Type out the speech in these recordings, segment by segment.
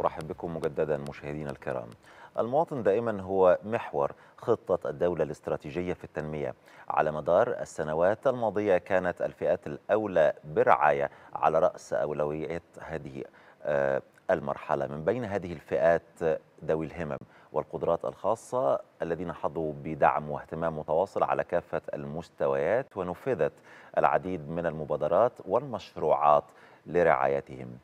أرحب بكم مجددا مشاهدينا الكرام المواطن دائما هو محور خطة الدولة الاستراتيجية في التنمية على مدار السنوات الماضية كانت الفئات الأولى برعاية على رأس أولوية هذه آه، المرحلة من بين هذه الفئات ذوي الهمم والقدرات الخاصة الذين حظوا بدعم واهتمام متواصل على كافة المستويات ونفذت العديد من المبادرات والمشروعات لرعايتهم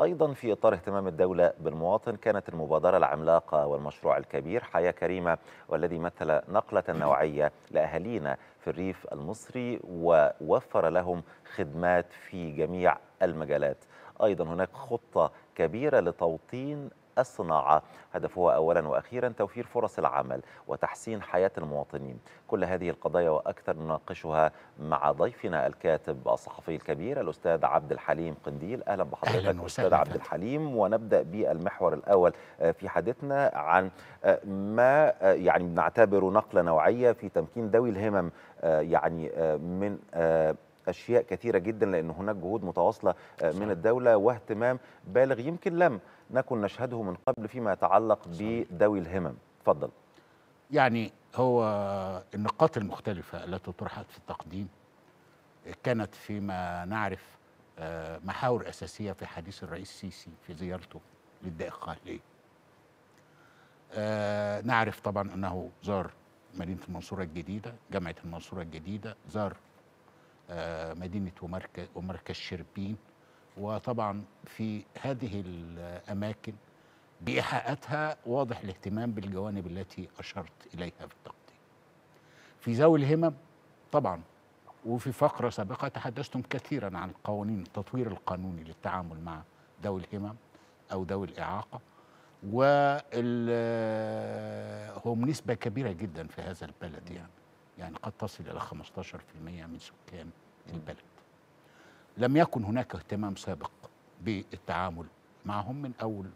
أيضا في إطار اهتمام الدولة بالمواطن كانت المبادرة العملاقة والمشروع الكبير حياة كريمة والذي مثل نقلة نوعية لأهالينا في الريف المصري ووفر لهم خدمات في جميع المجالات أيضا هناك خطة كبيرة لتوطين الصناعة هدفها أولا وأخيرا توفير فرص العمل وتحسين حياة المواطنين كل هذه القضايا وأكثر نناقشها مع ضيفنا الكاتب الصحفي الكبير الأستاذ عبد الحليم قنديل أهلا بحضرتك أهلا أستاذ عبد الحليم ونبدأ بالمحور الأول في حديثنا عن ما يعني نعتبره نقلة نوعية في تمكين ذوي الهمم يعني من اشياء كثيره جدا لان هناك جهود متواصله آه، من الدوله واهتمام بالغ يمكن لم نكن نشهده من قبل فيما يتعلق بذوي الهمم اتفضل يعني هو النقاط المختلفه التي طرحت في التقديم كانت فيما نعرف آه، محاور اساسيه في حديث الرئيس السيسي في زيارته للدائق الخليل آه نعرف طبعا انه زار مدينه المنصوره الجديده جامعه المنصوره الجديده زار آه، مدينه ومركز شربين وطبعا في هذه الاماكن بايحاءاتها واضح الاهتمام بالجوانب التي اشرت اليها في التقديم. في ذوي الهمم طبعا وفي فقره سابقه تحدثتم كثيرا عن القوانين التطوير القانوني للتعامل مع ذوي الهمم او ذوي الاعاقه وهم نسبة كبيرة جدا في هذا البلد يعني يعني قد تصل إلى 15% من سكان البلد لم يكن هناك اهتمام سابق بالتعامل معهم من أول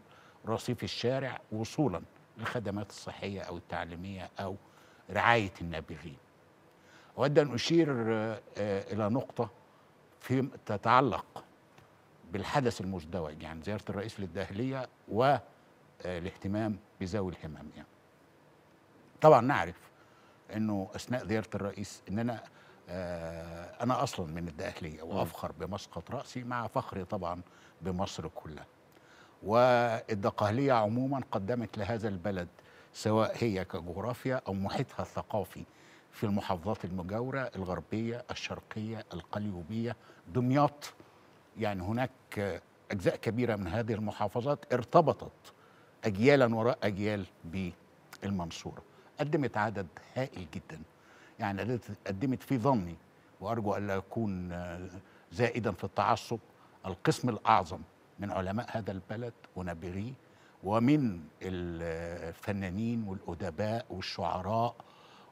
رصيف الشارع وصولا للخدمات الصحية أو التعليمية أو رعاية النابغين أود أن أشير آه، آه، إلى نقطة في تتعلق بالحدث المزدوج يعني زيارة الرئيس للداخلية والاهتمام آه، بذوي الهمم يعني. طبعا نعرف أنه أثناء زيارة الرئيس أننا آه، انا اصلا من الداخليه وافخر بمسقط راسي مع فخري طبعا بمصر كلها والدقهليه عموما قدمت لهذا البلد سواء هي كجغرافيا او محيطها الثقافي في المحافظات المجاوره الغربيه الشرقيه القليوبيه دمياط يعني هناك اجزاء كبيره من هذه المحافظات ارتبطت اجيالا وراء اجيال بالمنصوره قدمت عدد هائل جدا يعني قدمت في ظني وارجو الا يكون آه، زائدا في التعصب القسم الاعظم من علماء هذا البلد ونابغيه ومن الفنانين والادباء والشعراء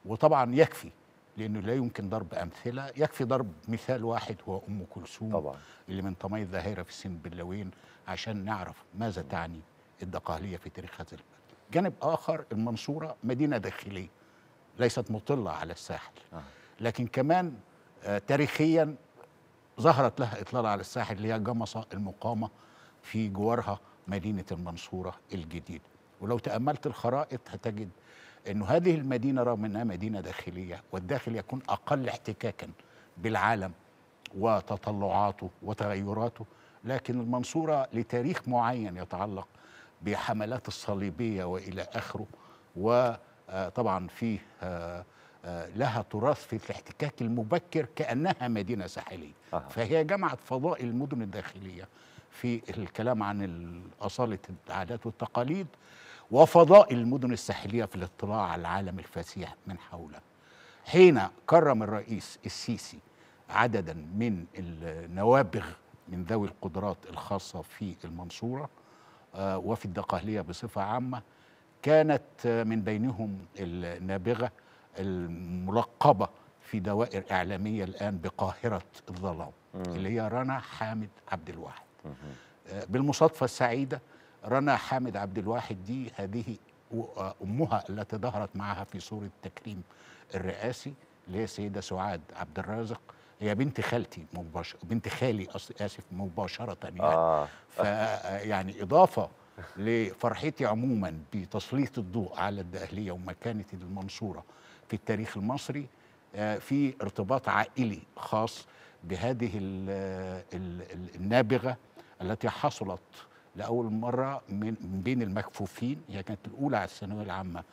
وطبعا يكفي لانه لا يمكن ضرب امثله يكفي ضرب مثال واحد هو ام كلثوم طبعا اللي من طمي الظاهره في سن بلوين عشان نعرف ماذا تعني الدقهليه في تاريخ هذا البلد جانب اخر المنصوره مدينه داخليه ليست مطلة على الساحل آه. لكن كمان آه، تاريخيا ظهرت لها إطلالة على الساحل اللي هي جمصة المقامة في جوارها مدينة المنصورة الجديدة ولو تأملت الخرائط هتجد أن هذه المدينة رغم أنها مدينة داخلية والداخل يكون أقل احتكاكا بالعالم وتطلعاته وتغيراته لكن المنصورة لتاريخ معين يتعلق بحملات الصليبية وإلى آخره و آه، طبعا في آه، آه، لها تراث في الاحتكاك المبكر كأنها مدينة ساحلية أه. فهي جمعت فضاء المدن الداخلية في الكلام عن أصالة العادات والتقاليد وفضاء المدن الساحلية في الاطلاع على العالم الفسيح من حولها حين كرم الرئيس السيسي عددا من النوابغ من ذوي القدرات الخاصة في المنصورة وفي الدقهلية بصفة عامة كانت من بينهم النابغة الملقبة في دوائر إعلامية الآن بقاهرة الظلام اللي هي رنا حامد عبد الواحد آه، بالمصادفة السعيدة رنا حامد عبد الواحد دي هذه آه، أمها التي ظهرت معها في صورة تكريم الرئاسي اللي هي السيدة سعاد عبد الرازق هي بنت خالتي مباشرة بنت خالي اسف مباشره يعني آه. فيعني آه، اضافه لفرحتي عموما بتسليط الضوء على الدقهلية ومكانة المنصورة في التاريخ المصري آه، في ارتباط عائلي خاص بهذه النابغة التي حصلت لأول مرة من بين المكفوفين هي كانت الأولى على الثانوية العامة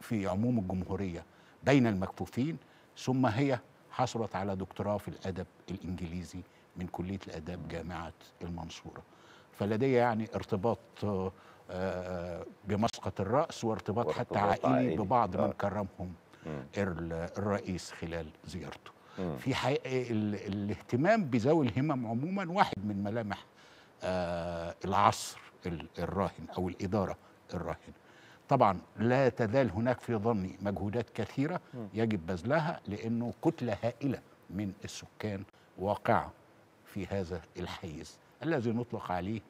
في عموم الجمهورية بين المكفوفين ثم هي حصلت على دكتوراه في الأدب الإنجليزي من كلية الآداب جامعة المنصورة فلدي يعني ارتباط آه، بمسقط الرأس وارتباط حتى عائلي, ببعض من آه. كرمهم الرئيس خلال زيارته في حقيقة الاهتمام بذوي الهمم عموما واحد من ملامح آه، العصر الراهن أو الإدارة الراهنة طبعا لا تزال هناك في ظني مجهودات كثيرة يجب بذلها لأنه كتلة هائلة من السكان واقعة في هذا الحيز الذي نطلق عليه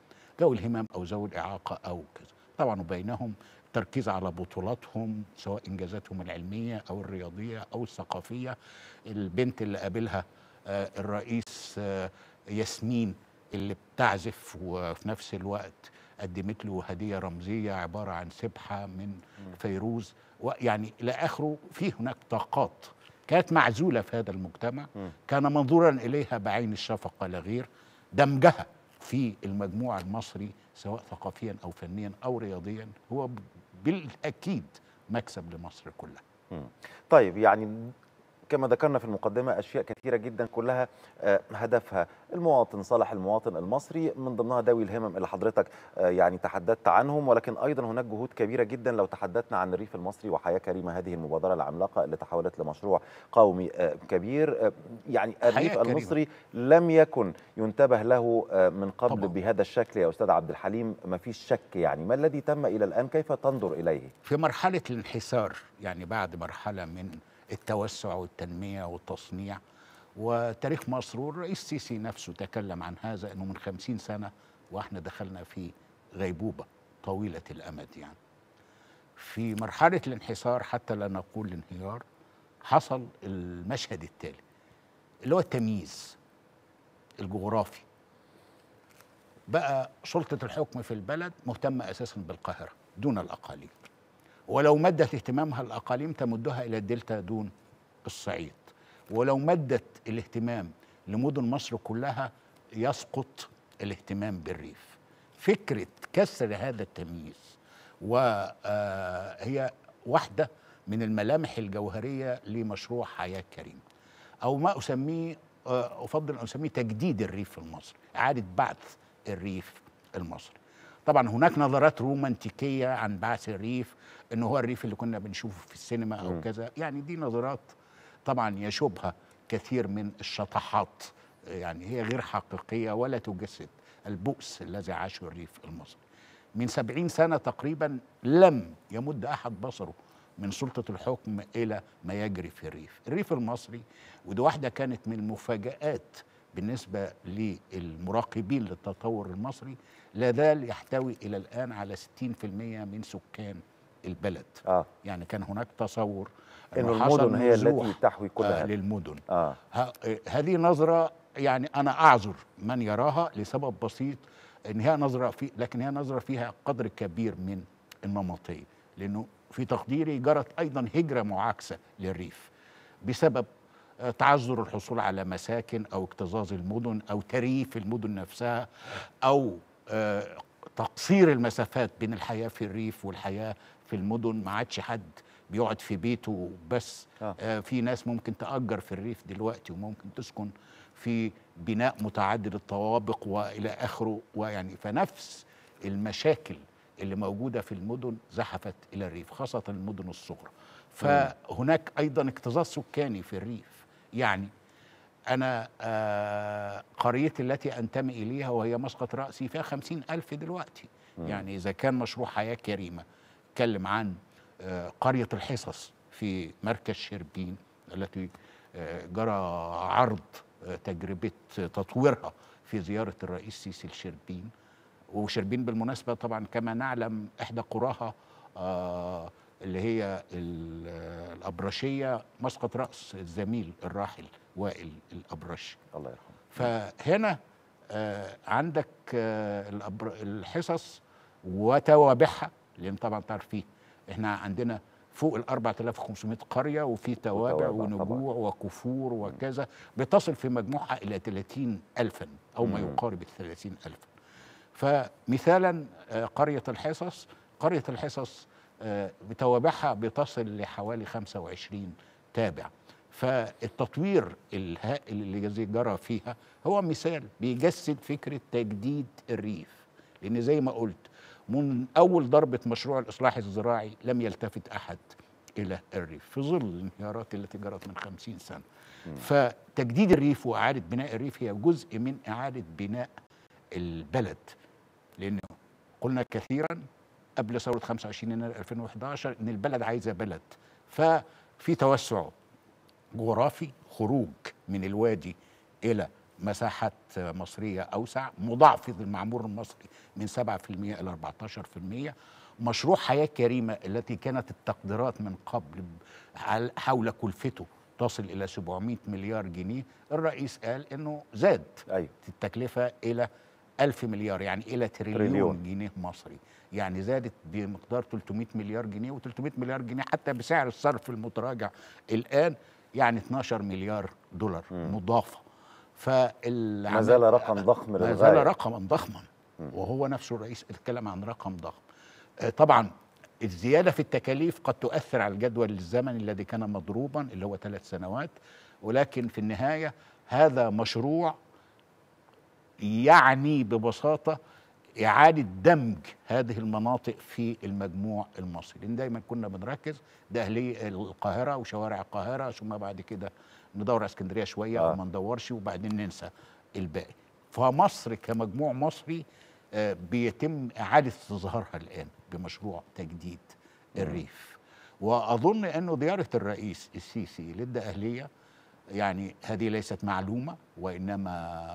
ذوي الهمم أو ذوي الإعاقة أو كذا طبعا وبينهم تركيز على بطولاتهم سواء إنجازاتهم العلمية أو الرياضية أو الثقافية البنت اللي قابلها آه، الرئيس آه، ياسمين اللي بتعزف وفي نفس الوقت قدمت له هدية رمزية عبارة عن سبحة من فيروز ويعني إلى آخره في هناك طاقات كانت معزولة في هذا المجتمع كان منظورا إليها بعين الشفقة لا غير دمجها في المجموع المصري سواء ثقافيا او فنيا او رياضيا هو بالأكيد مكسب لمصر كلها. طيب يعني كما ذكرنا في المقدمة أشياء كثيرة جدا كلها آه، هدفها المواطن صالح المواطن المصري من ضمنها ذوي الهمم اللي حضرتك آه، يعني تحدثت عنهم ولكن أيضا هناك جهود كبيرة جدا لو تحدثنا عن الريف المصري وحياة كريمة هذه المبادرة العملاقة اللي تحولت لمشروع قومي آه، كبير يعني الريف المصري لم يكن ينتبه له من قبل طبعا. بهذا الشكل يا أستاذ عبد الحليم ما فيش شك يعني ما الذي تم إلى الآن كيف تنظر إليه في مرحلة الانحسار يعني بعد مرحلة من التوسع والتنمية والتصنيع وتاريخ مصر والرئيس السيسي نفسه تكلم عن هذا أنه من خمسين سنة وإحنا دخلنا في غيبوبة طويلة الأمد يعني في مرحلة الانحسار حتى لا نقول الانهيار حصل المشهد التالي اللي هو التمييز الجغرافي بقى سلطة الحكم في البلد مهتمة أساسا بالقاهرة دون الأقاليم ولو مدت اهتمامها الأقاليم تمدها إلى الدلتا دون الصعيد ولو مدت الاهتمام لمدن مصر كلها يسقط الاهتمام بالريف فكرة كسر هذا التمييز وهي آه، واحدة من الملامح الجوهرية لمشروع حياة كريمة أو ما أسميه آه، أفضل أن أسميه تجديد الريف المصري إعادة بعث الريف المصري طبعا هناك نظرات رومانتيكيه عن بعث الريف ان هو الريف اللي كنا بنشوفه في السينما او م. كذا يعني دي نظرات طبعا يشوبها كثير من الشطحات يعني هي غير حقيقيه ولا تجسد البؤس الذي عاشه الريف المصري من سبعين سنة تقريبا لم يمد أحد بصره من سلطة الحكم إلى ما يجري في الريف الريف المصري ودي واحدة كانت من المفاجآت بالنسبة للمراقبين للتطور المصري لا زال يحتوي إلى الآن على 60% من سكان البلد آه. يعني كان هناك تصور أن المدن هي التي تحوي كل آه للمدن آه. هذه نظرة يعني أنا أعذر من يراها لسبب بسيط إن هي نظرة في لكن هي نظرة فيها قدر كبير من النمطية لأنه في تقديري جرت أيضا هجرة معاكسة للريف بسبب تعذر الحصول على مساكن او اكتظاظ المدن او تريف المدن نفسها او آه، تقصير المسافات بين الحياه في الريف والحياه في المدن ما عادش حد بيقعد في بيته بس آه. آه. في ناس ممكن تأجر في الريف دلوقتي وممكن تسكن في بناء متعدد الطوابق وإلى آخره ويعني فنفس المشاكل اللي موجودة في المدن زحفت إلى الريف خاصة المدن الصغرى فهناك أيضا اكتظاظ سكاني في الريف يعني أنا آه، قريتي التي أنتمي إليها وهي مسقط رأسي فيها خمسين ألف دلوقتي م. يعني إذا كان مشروع حياة كريمة اتكلم عن آه، قرية الحصص في مركز شربين التي آه، جرى عرض تجربة تطويرها في زيارة الرئيس سيسي لشربين وشربين بالمناسبة طبعا كما نعلم إحدى قراها اللي هي الابرشيه مسقط راس الزميل الراحل وائل الابرشي الله يرحمه فهنا آه، عندك آه، الحصص وتوابعها لان طبعا تعرف فيه احنا عندنا فوق ال 4500 قريه وفي توابع ونجوع وكفور وكذا بتصل في مجموعها الى 30000 او ما يقارب ال 30000 فمثالا آه، قريه الحصص قريه الحصص بتوابعها بتصل لحوالي 25 تابع فالتطوير الهائل اللي جرى فيها هو مثال بيجسد فكرة تجديد الريف لأن زي ما قلت من أول ضربة مشروع الإصلاح الزراعي لم يلتفت أحد إلى الريف في ظل الانهيارات التي جرت من خمسين سنة فتجديد الريف وإعادة بناء الريف هي جزء من إعادة بناء البلد لأنه قلنا كثيرا قبل ثوره 25 يناير 2011 ان البلد عايزه بلد ففي توسع جغرافي خروج من الوادي الى مساحات مصريه اوسع مضاعفه المعمور المصري من 7% الى 14% مشروع حياه كريمه التي كانت التقديرات من قبل حول كلفته تصل الى 700 مليار جنيه الرئيس قال انه زاد أيوه. التكلفه الى 1000 مليار يعني إلى تريليون, تريليون جنيه مصري يعني زادت بمقدار 300 مليار جنيه و300 مليار جنيه حتى بسعر الصرف المتراجع الآن يعني 12 مليار دولار م. مضافة ما زال رقم ضخم للغاية ما زال رقما ضخما وهو نفسه الرئيس اتكلم عن رقم ضخم آه، طبعا الزيادة في التكاليف قد تؤثر على الجدول الزمني الذي كان مضروبا اللي هو ثلاث سنوات ولكن في النهاية هذا مشروع يعني ببساطه اعاده دمج هذه المناطق في المجموع المصري لان دايما كنا بنركز ده اهلي القاهره وشوارع القاهره ثم بعد كده ندور اسكندريه شويه آه. وما ندورش وبعدين ننسى الباقي فمصر كمجموع مصري آه، بيتم اعاده استظهارها الان بمشروع تجديد الريف واظن انه زياره الرئيس السيسي للدأهلية يعني هذه ليست معلومه وانما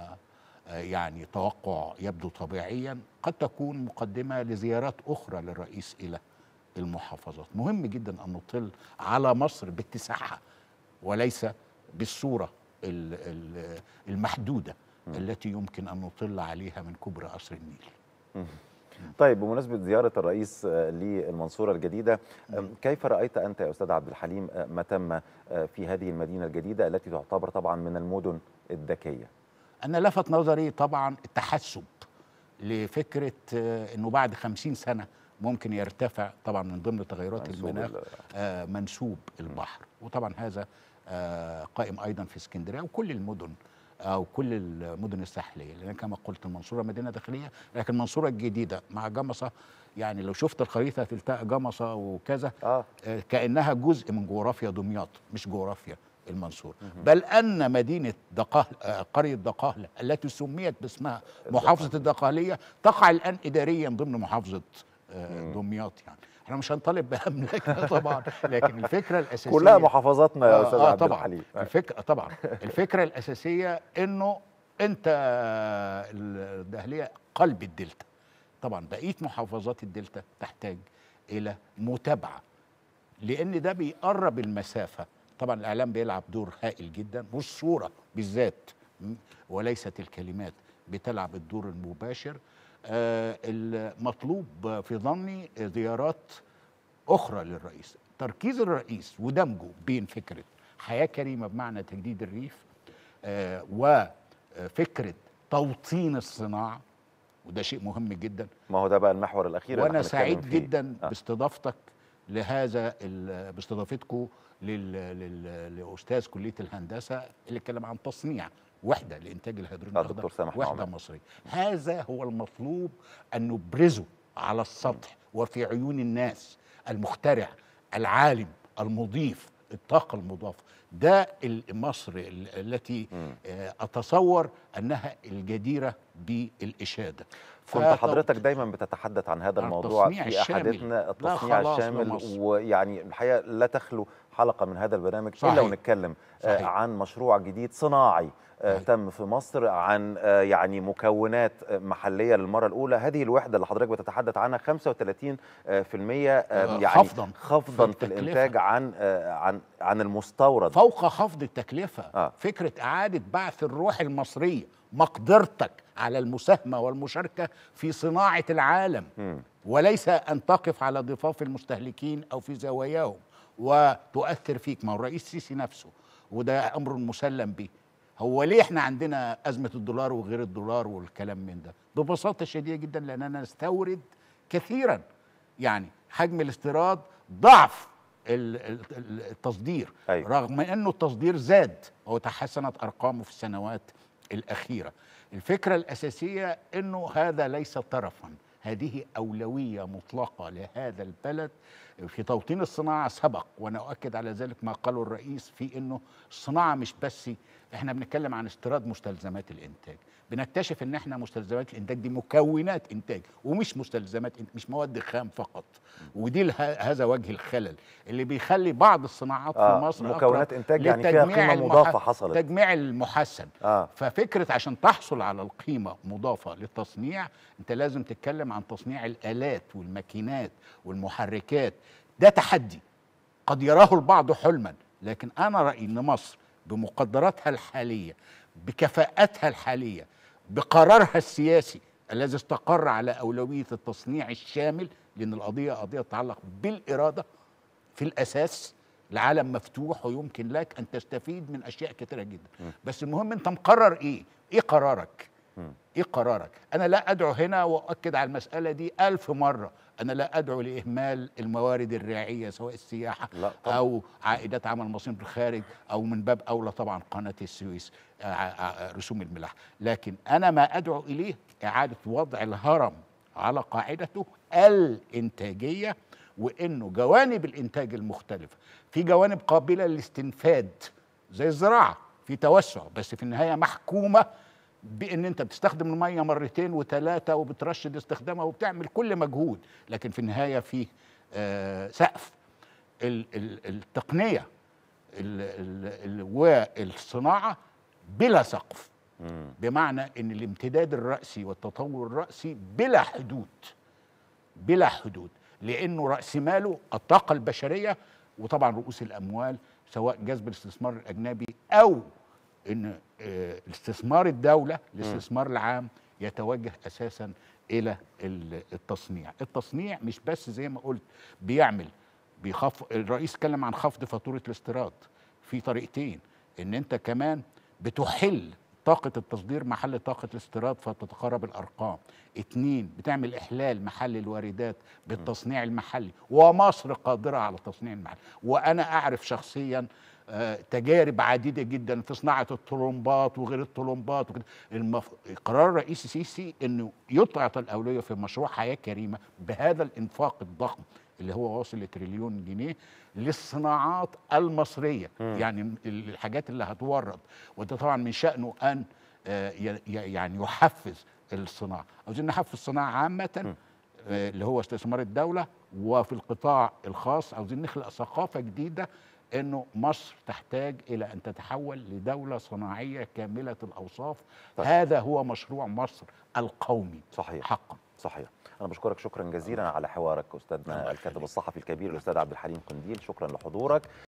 يعني توقع يبدو طبيعيا قد تكون مقدمة لزيارات أخرى للرئيس إلى المحافظات مهم جدا أن نطل على مصر باتساعها وليس بالصورة المحدودة التي يمكن أن نطل عليها من كبرى قصر النيل طيب بمناسبة زيارة الرئيس آه، للمنصورة الجديدة آه، كيف رأيت أنت يا أستاذ عبد الحليم آه، ما تم في هذه المدينة الجديدة التي تعتبر طبعا من المدن الذكية أنا لفت نظري طبعا التحسب لفكرة آه، أنه بعد خمسين سنة ممكن يرتفع طبعا من ضمن تغيرات المناخ آه، منسوب البحر وطبعا هذا آه، قائم أيضا في اسكندرية وكل المدن أو كل المدن الساحلية لأن كما قلت المنصورة مدينة داخلية لكن المنصورة الجديدة مع جمصة يعني لو شفت الخريطة تلتقى جمصة وكذا آه. كأنها جزء من جغرافيا دمياط مش جغرافيا المنصور بل أن مدينة دقهل قرية دقهلة التي سميت باسمها محافظة الدقهلية تقع الآن إداريا ضمن محافظة آه، دمياط يعني احنا مش هنطالب باملاكنا طبعا لكن الفكره الاساسيه كلها محافظاتنا يا آه، استاذ آه عبد طبعا آه. الفكره طبعا الفكره الاساسيه انه انت الدهليه قلب الدلتا طبعا بقيه محافظات الدلتا تحتاج الى متابعه لان ده بيقرب المسافه طبعا الاعلام بيلعب دور هائل جدا والصوره بالذات وليست الكلمات بتلعب الدور المباشر آه، المطلوب في ظني زيارات اخرى للرئيس تركيز الرئيس ودمجه بين فكره حياه كريمه بمعنى تجديد الريف آه، وفكره توطين الصناعه وده شيء مهم جدا ما هو ده بقى المحور الاخير وانا سعيد جدا آه. باستضافتك لهذا باستضافتكم لاستاذ كليه الهندسه اللي اتكلم عن تصنيع وحده لانتاج الهيدروجين آه، الاخضر وحده عمي. مصريه هذا هو المطلوب ان نبرزه على السطح وفي عيون الناس المخترع العالم المضيف الطاقه المضافه ده مصر التي آه، اتصور انها الجديره بالاشاده كنت حضرتك دايما بتتحدث عن هذا الموضوع في احاديثنا التصنيع الشامل ويعني الحقيقه لا تخلو حلقه من هذا البرنامج صحيح. الا ونتكلم آه، صحيح. عن مشروع جديد صناعي آه، تم في مصر عن آه، يعني مكونات محليه للمره الاولى هذه الوحده اللي حضرتك بتتحدث عنها 35% يعني خفضا خفضا في الانتاج عن عن عن المستورد فوق خفض التكلفه آه. فكره اعاده بعث الروح المصريه مقدرتك على المساهمه والمشاركه في صناعه العالم وليس ان تقف على ضفاف المستهلكين او في زواياهم وتؤثر فيك ما هو الرئيس السيسي نفسه وده امر مسلم به هو ليه احنا عندنا ازمه الدولار وغير الدولار والكلام من ده ببساطه شديده جدا لاننا نستورد كثيرا يعني حجم الاستيراد ضعف التصدير أيوة. رغم انه التصدير زاد وتحسنت ارقامه في السنوات الأخيرة الفكرة الأساسية أنه هذا ليس طرفا هذه أولوية مطلقة لهذا البلد في توطين الصناعة سبق وأنا أؤكد على ذلك ما قاله الرئيس في أنه الصناعة مش بس إحنا بنتكلم عن استيراد مستلزمات الإنتاج بنكتشف ان احنا مستلزمات الانتاج دي مكونات انتاج ومش مستلزمات انتاج مش مواد خام فقط ودي هذا وجه الخلل اللي بيخلي بعض الصناعات آه في مصر مكونات انتاج يعني فيها قيمه مضافه حصلت تجميع المحسن آه ففكره عشان تحصل على القيمه مضافه للتصنيع انت لازم تتكلم عن تصنيع الالات والماكينات والمحركات ده تحدي قد يراه البعض حلما لكن انا رايي ان مصر بمقدراتها الحاليه بكفاءتها الحاليه بقرارها السياسي الذي استقر على أولوية التصنيع الشامل لأن القضية قضية تتعلق بالإرادة في الأساس العالم مفتوح ويمكن لك أن تستفيد من أشياء كثيرة جدا بس المهم أنت مقرر إيه إيه قرارك إيه قرارك أنا لا أدعو هنا وأؤكد على المسألة دي ألف مرة انا لا ادعو لاهمال الموارد الريعيه سواء السياحه لا او عائدات عمل مصريين في الخارج او من باب اولى طبعا قناه السويس آه، آه، آه، رسوم الملاحه لكن انا ما ادعو اليه اعاده وضع الهرم على قاعدته الانتاجيه وانه جوانب الانتاج المختلفه في جوانب قابله للاستنفاد زي الزراعه في توسع بس في النهايه محكومه بان انت بتستخدم الميه مرتين وثلاثه وبترشد استخدامها وبتعمل كل مجهود لكن في النهايه في آه، سقف التقنيه والصناعه بلا سقف بمعنى ان الامتداد الراسي والتطور الراسي بلا حدود بلا حدود لانه راس ماله الطاقه البشريه وطبعا رؤوس الاموال سواء جذب الاستثمار الاجنبي او ان آه، استثمار الدولة الاستثمار العام يتوجه أساسا إلى التصنيع التصنيع مش بس زي ما قلت بيعمل بيخف الرئيس كلم عن خفض فاتورة الاستيراد في طريقتين ان انت كمان بتحل طاقة التصدير محل طاقة الاستيراد فتتقرب الأرقام اتنين بتعمل إحلال محل الواردات بالتصنيع المحلي ومصر قادرة على التصنيع المحلي وأنا أعرف شخصيا آه، تجارب عديده جدا في صناعه الطلمبات وغير الطلمبات وكده المف... قرار الرئيس السيسي انه يطعط الاولويه في مشروع حياه كريمه بهذا الانفاق الضخم اللي هو واصل لتريليون جنيه للصناعات المصريه م. يعني الحاجات اللي هتورد وده طبعا من شانه ان آه، يعني يحفز الصناعه عاوزين نحفز الصناعه عامه آه، اللي هو استثمار الدوله وفي القطاع الخاص عاوزين نخلق ثقافه جديده انه مصر تحتاج الى ان تتحول لدوله صناعيه كامله الاوصاف طيب. هذا هو مشروع مصر القومي صحيح حقا صحيح انا بشكرك شكرا جزيلا نعم. على حوارك استاذنا نعم. الكاتب الصحفي الكبير الاستاذ عبد الحليم قنديل شكرا لحضورك